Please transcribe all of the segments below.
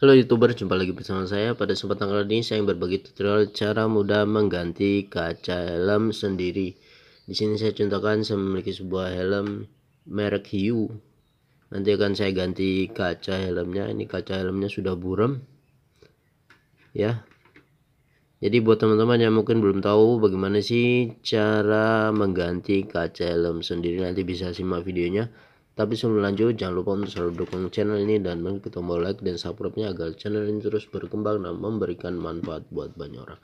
Halo youtuber, jumpa lagi bersama saya pada kesempatan kali ini saya ingin berbagi tutorial cara mudah mengganti kaca helm sendiri. Di sini saya contohkan saya memiliki sebuah helm merek Hiu. Nanti akan saya ganti kaca helmnya. Ini kaca helmnya sudah buram. Ya. Jadi buat teman-teman yang mungkin belum tahu bagaimana sih cara mengganti kaca helm sendiri nanti bisa simak videonya tapi sebelum lanjut, jangan lupa untuk selalu dukung channel ini dan mengklik tombol like dan subscribe-nya agar channel ini terus berkembang dan memberikan manfaat buat banyak orang.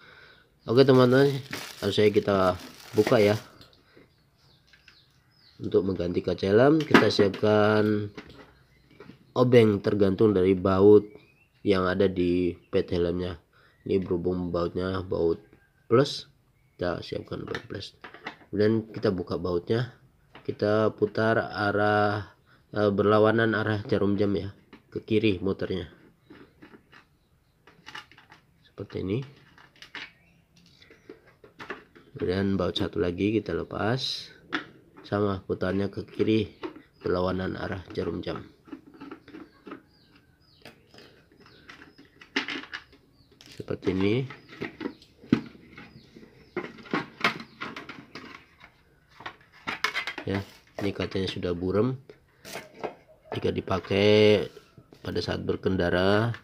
Oke teman-teman, harusnya kita buka ya. Untuk mengganti kaca helm, kita siapkan obeng tergantung dari baut yang ada di pet helmnya. Ini berhubung bautnya baut plus, kita siapkan baut plus. Kemudian kita buka bautnya kita putar arah e, berlawanan arah jarum jam ya ke kiri motornya. seperti ini kemudian baut satu lagi kita lepas sama putarnya ke kiri berlawanan arah jarum jam seperti ini ya ini kacanya sudah burem jika dipakai pada saat berkendara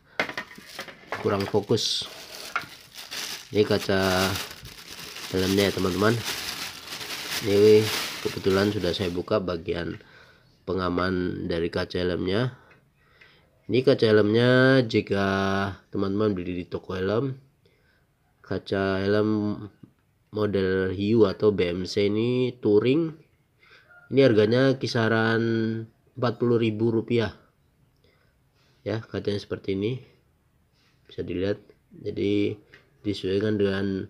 kurang fokus ini kaca dalamnya ya teman-teman ini kebetulan sudah saya buka bagian pengaman dari kaca helmnya ini kaca helmnya jika teman-teman beli di toko helm kaca helm model hiu atau BMC ini touring ini harganya kisaran Rp40.000 ya kacanya seperti ini bisa dilihat jadi disesuaikan dengan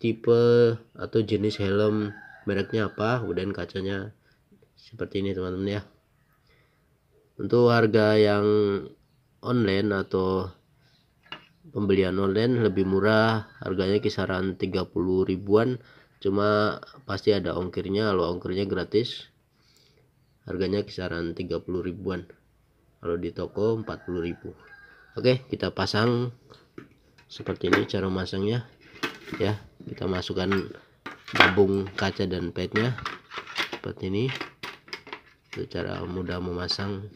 tipe atau jenis helm mereknya apa kemudian kacanya seperti ini teman-teman ya untuk harga yang online atau pembelian online lebih murah harganya kisaran 30 ribuan cuma pasti ada ongkirnya kalau ongkirnya gratis harganya kisaran 30 ribuan kalau di toko 40 ribu oke kita pasang seperti ini cara masangnya ya kita masukkan gabung kaca dan petnya seperti ini itu cara mudah memasang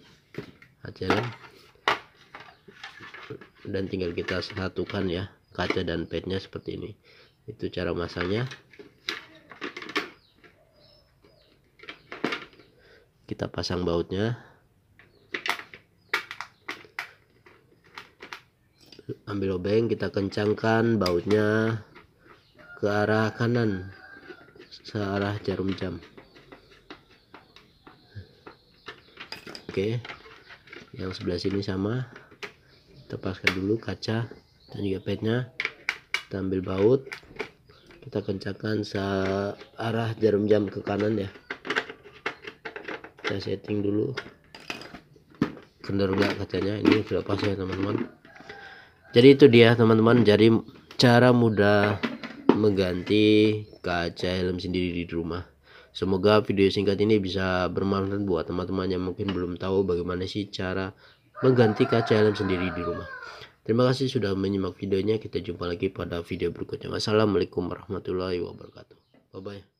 ACLM ya. dan tinggal kita satukan ya kaca dan petnya seperti ini itu cara masangnya kita pasang bautnya ambil obeng kita kencangkan bautnya ke arah kanan searah jarum jam oke yang sebelah sini sama kita paskan dulu kaca dan juga petnya kita ambil baut kita kencangkan searah jarum jam ke kanan ya kita setting dulu bener gak katanya ini sudah pas ya teman-teman jadi itu dia teman-teman jadi cara mudah mengganti kaca helm sendiri di rumah semoga video singkat ini bisa bermanfaat buat teman-teman yang mungkin belum tahu bagaimana sih cara mengganti kaca helm sendiri di rumah terima kasih sudah menyimak videonya kita jumpa lagi pada video berikutnya wassalamualaikum warahmatullahi wabarakatuh bye bye